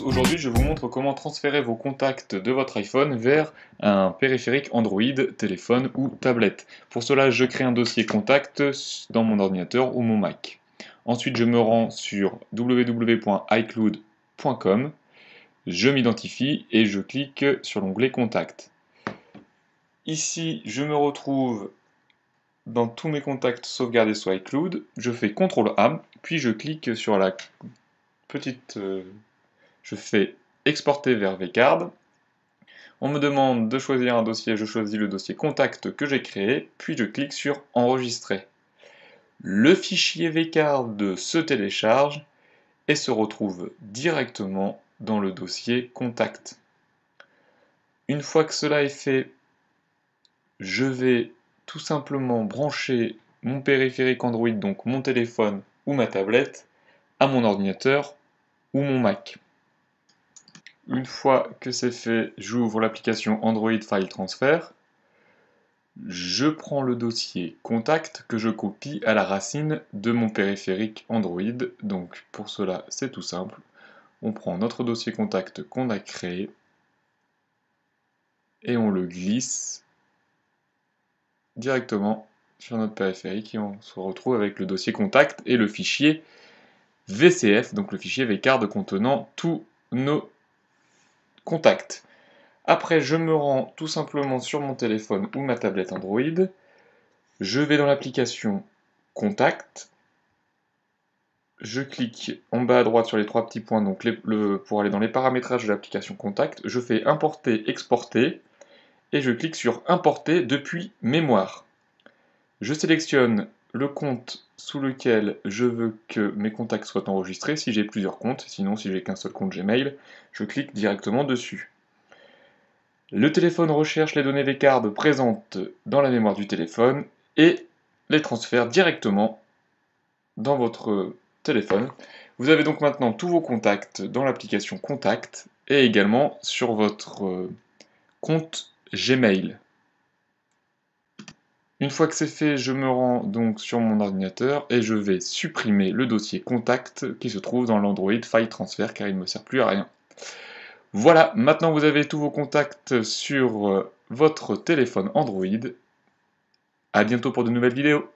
aujourd'hui je vous montre comment transférer vos contacts de votre iPhone vers un périphérique Android, téléphone ou tablette. Pour cela je crée un dossier contact dans mon ordinateur ou mon Mac. Ensuite je me rends sur www.icloud.com, je m'identifie et je clique sur l'onglet contact. Ici je me retrouve dans tous mes contacts sauvegardés sur iCloud, je fais CTRL A, puis je clique sur la petite euh, je fais exporter vers vcard. On me demande de choisir un dossier, je choisis le dossier contact que j'ai créé, puis je clique sur enregistrer. Le fichier vcard se télécharge et se retrouve directement dans le dossier contact. Une fois que cela est fait, je vais tout simplement brancher mon périphérique Android, donc mon téléphone ou ma tablette, à mon ordinateur ou mon Mac. Une fois que c'est fait, j'ouvre l'application Android File Transfer. Je prends le dossier Contact que je copie à la racine de mon périphérique Android. Donc pour cela, c'est tout simple. On prend notre dossier Contact qu'on a créé et on le glisse directement sur notre périphérique et on se retrouve avec le dossier Contact et le fichier VCF, donc le fichier vCard contenant tous nos Contact. Après, je me rends tout simplement sur mon téléphone ou ma tablette Android. Je vais dans l'application Contact. Je clique en bas à droite sur les trois petits points donc pour aller dans les paramétrages de l'application Contact. Je fais Importer, Exporter et je clique sur Importer depuis mémoire. Je sélectionne le compte sous lequel je veux que mes contacts soient enregistrés si j'ai plusieurs comptes, sinon si j'ai qu'un seul compte Gmail, je clique directement dessus. Le téléphone recherche les données des cartes présentes dans la mémoire du téléphone et les transfère directement dans votre téléphone. Vous avez donc maintenant tous vos contacts dans l'application Contact et également sur votre euh, compte Gmail. Une fois que c'est fait, je me rends donc sur mon ordinateur et je vais supprimer le dossier contact qui se trouve dans l'Android File Transfer car il ne me sert plus à rien. Voilà, maintenant vous avez tous vos contacts sur euh, votre téléphone Android. A bientôt pour de nouvelles vidéos.